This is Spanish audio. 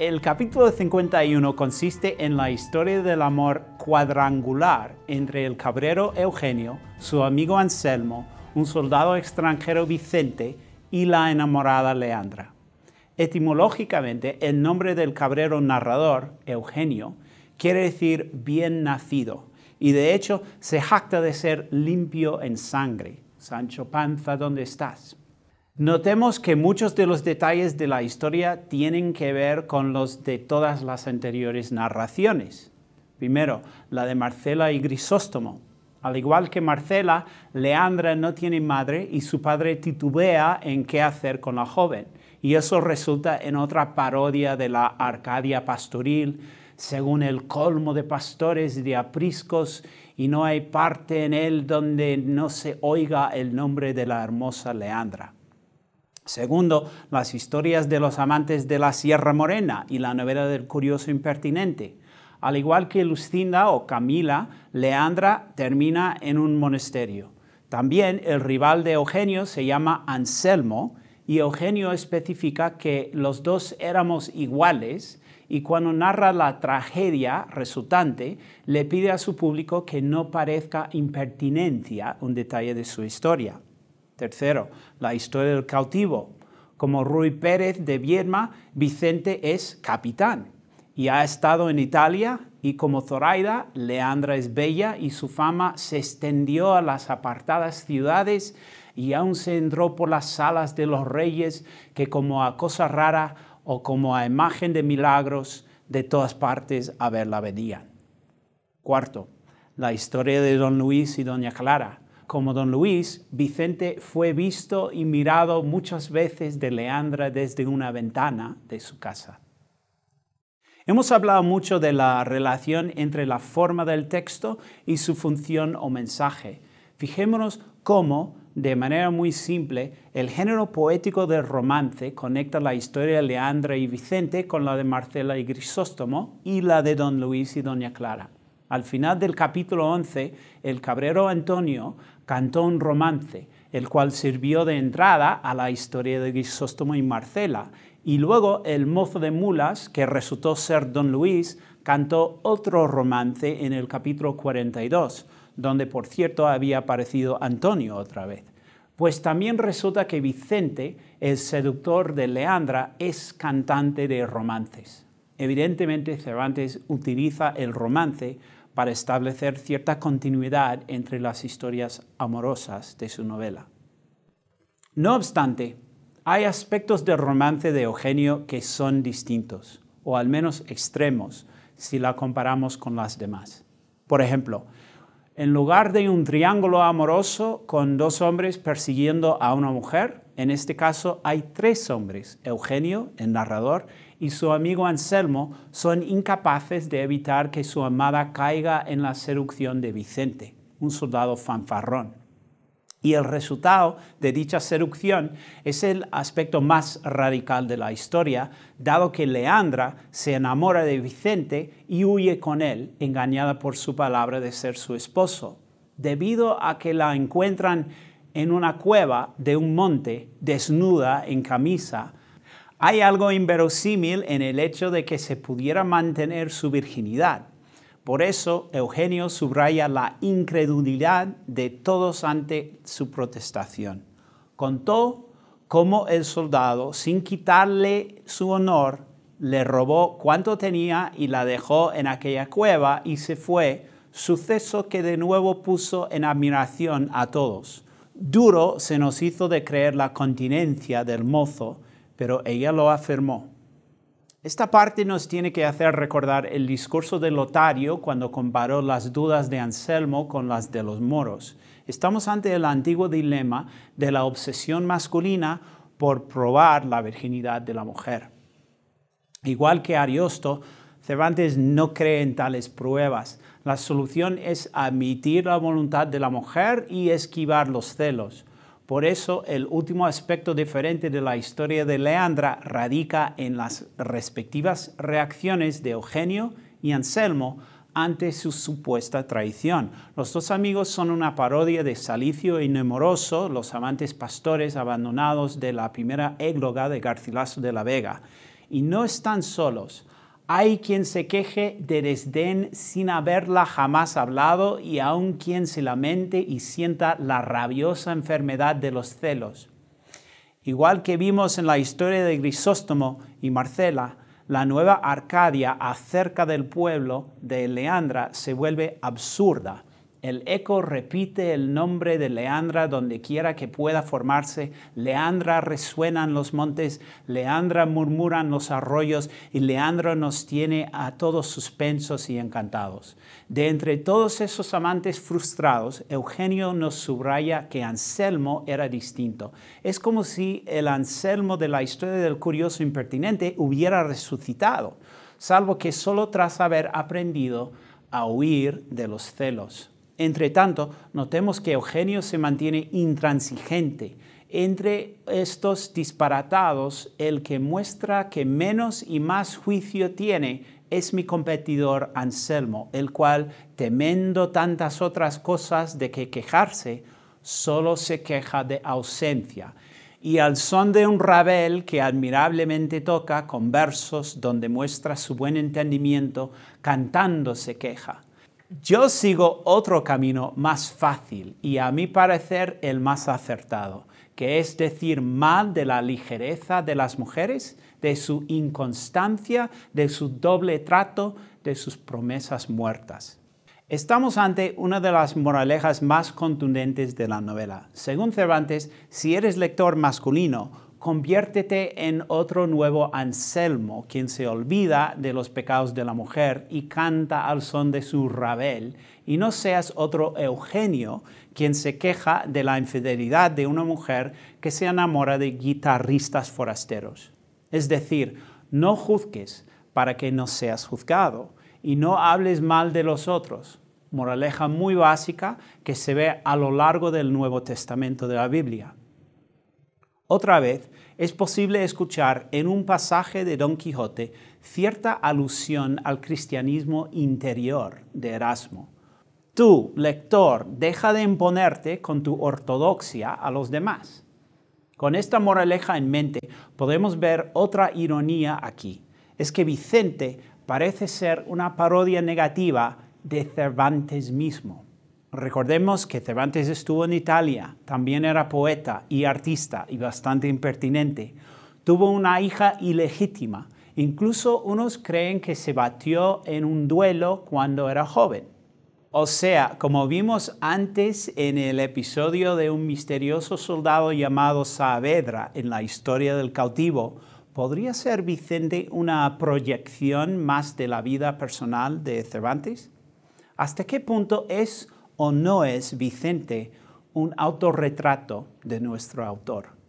El capítulo 51 consiste en la historia del amor cuadrangular entre el cabrero Eugenio, su amigo Anselmo, un soldado extranjero Vicente y la enamorada Leandra. Etimológicamente, el nombre del cabrero narrador, Eugenio, quiere decir bien nacido, y de hecho se jacta de ser limpio en sangre. Sancho Panza, ¿dónde estás? Notemos que muchos de los detalles de la historia tienen que ver con los de todas las anteriores narraciones. Primero, la de Marcela y Grisóstomo. Al igual que Marcela, Leandra no tiene madre y su padre titubea en qué hacer con la joven. Y eso resulta en otra parodia de la Arcadia pastoril, según el colmo de pastores y de apriscos, y no hay parte en él donde no se oiga el nombre de la hermosa Leandra. Segundo, las historias de los amantes de la Sierra Morena y la novela del curioso impertinente. Al igual que Lucinda o Camila, Leandra termina en un monasterio. También el rival de Eugenio se llama Anselmo y Eugenio especifica que los dos éramos iguales y cuando narra la tragedia resultante, le pide a su público que no parezca impertinencia un detalle de su historia. Tercero, la historia del cautivo. Como Rui Pérez de Viedma, Vicente es capitán y ha estado en Italia y como Zoraida, Leandra es bella y su fama se extendió a las apartadas ciudades y aún se entró por las salas de los reyes que como a cosa rara o como a imagen de milagros de todas partes a verla venían. Cuarto, la historia de don Luis y doña Clara como don Luis, Vicente fue visto y mirado muchas veces de Leandra desde una ventana de su casa. Hemos hablado mucho de la relación entre la forma del texto y su función o mensaje. Fijémonos cómo, de manera muy simple, el género poético del romance conecta la historia de Leandra y Vicente con la de Marcela y Grisóstomo y la de Don Luis y Doña Clara. Al final del capítulo 11, el cabrero Antonio cantó un romance, el cual sirvió de entrada a la historia de Grisóstomo y Marcela, y luego el mozo de mulas, que resultó ser don Luis, cantó otro romance en el capítulo 42, donde por cierto había aparecido Antonio otra vez. Pues también resulta que Vicente, el seductor de Leandra, es cantante de romances. Evidentemente Cervantes utiliza el romance para establecer cierta continuidad entre las historias amorosas de su novela. No obstante, hay aspectos del romance de Eugenio que son distintos, o al menos extremos, si la comparamos con las demás. Por ejemplo, en lugar de un triángulo amoroso con dos hombres persiguiendo a una mujer, en este caso hay tres hombres, Eugenio, el narrador, y su amigo Anselmo son incapaces de evitar que su amada caiga en la seducción de Vicente, un soldado fanfarrón. Y el resultado de dicha seducción es el aspecto más radical de la historia, dado que Leandra se enamora de Vicente y huye con él, engañada por su palabra de ser su esposo, debido a que la encuentran en una cueva de un monte, desnuda en camisa, hay algo inverosímil en el hecho de que se pudiera mantener su virginidad. Por eso Eugenio subraya la incredulidad de todos ante su protestación. Contó cómo el soldado, sin quitarle su honor, le robó cuanto tenía y la dejó en aquella cueva y se fue, suceso que de nuevo puso en admiración a todos. Duro se nos hizo de creer la continencia del mozo, pero ella lo afirmó. Esta parte nos tiene que hacer recordar el discurso de Lotario cuando comparó las dudas de Anselmo con las de los moros. Estamos ante el antiguo dilema de la obsesión masculina por probar la virginidad de la mujer. Igual que Ariosto, Cervantes no cree en tales pruebas. La solución es admitir la voluntad de la mujer y esquivar los celos. Por eso el último aspecto diferente de la historia de Leandra radica en las respectivas reacciones de Eugenio y Anselmo ante su supuesta traición. Los dos amigos son una parodia de Salicio y Nemoroso, los amantes pastores abandonados de la primera égloga de Garcilaso de la Vega. Y no están solos. Hay quien se queje de desdén sin haberla jamás hablado y aun quien se lamente y sienta la rabiosa enfermedad de los celos. Igual que vimos en la historia de Grisóstomo y Marcela, la nueva Arcadia acerca del pueblo de Leandra se vuelve absurda el eco repite el nombre de Leandra donde quiera que pueda formarse. Leandra resuenan los montes, Leandra murmuran los arroyos y Leandro nos tiene a todos suspensos y encantados. De entre todos esos amantes frustrados, Eugenio nos subraya que Anselmo era distinto. Es como si el Anselmo de la historia del curioso impertinente hubiera resucitado, salvo que solo tras haber aprendido a huir de los celos. Entre tanto, notemos que Eugenio se mantiene intransigente. Entre estos disparatados, el que muestra que menos y más juicio tiene es mi competidor Anselmo, el cual, temendo tantas otras cosas de que quejarse, solo se queja de ausencia. Y al son de un rabel que admirablemente toca con versos donde muestra su buen entendimiento, cantando se queja. Yo sigo otro camino más fácil y a mi parecer el más acertado, que es decir mal de la ligereza de las mujeres, de su inconstancia, de su doble trato, de sus promesas muertas. Estamos ante una de las moralejas más contundentes de la novela. Según Cervantes, si eres lector masculino, conviértete en otro nuevo Anselmo, quien se olvida de los pecados de la mujer y canta al son de su rabel, y no seas otro Eugenio, quien se queja de la infidelidad de una mujer que se enamora de guitarristas forasteros. Es decir, no juzgues para que no seas juzgado, y no hables mal de los otros. Moraleja muy básica que se ve a lo largo del Nuevo Testamento de la Biblia. Otra vez, es posible escuchar en un pasaje de Don Quijote cierta alusión al cristianismo interior de Erasmo. Tú, lector, deja de imponerte con tu ortodoxia a los demás. Con esta moraleja en mente, podemos ver otra ironía aquí. Es que Vicente parece ser una parodia negativa de Cervantes mismo. Recordemos que Cervantes estuvo en Italia, también era poeta y artista y bastante impertinente. Tuvo una hija ilegítima. Incluso unos creen que se batió en un duelo cuando era joven. O sea, como vimos antes en el episodio de un misterioso soldado llamado Saavedra en la historia del cautivo, ¿podría ser Vicente una proyección más de la vida personal de Cervantes? ¿Hasta qué punto es o no es Vicente un autorretrato de nuestro autor.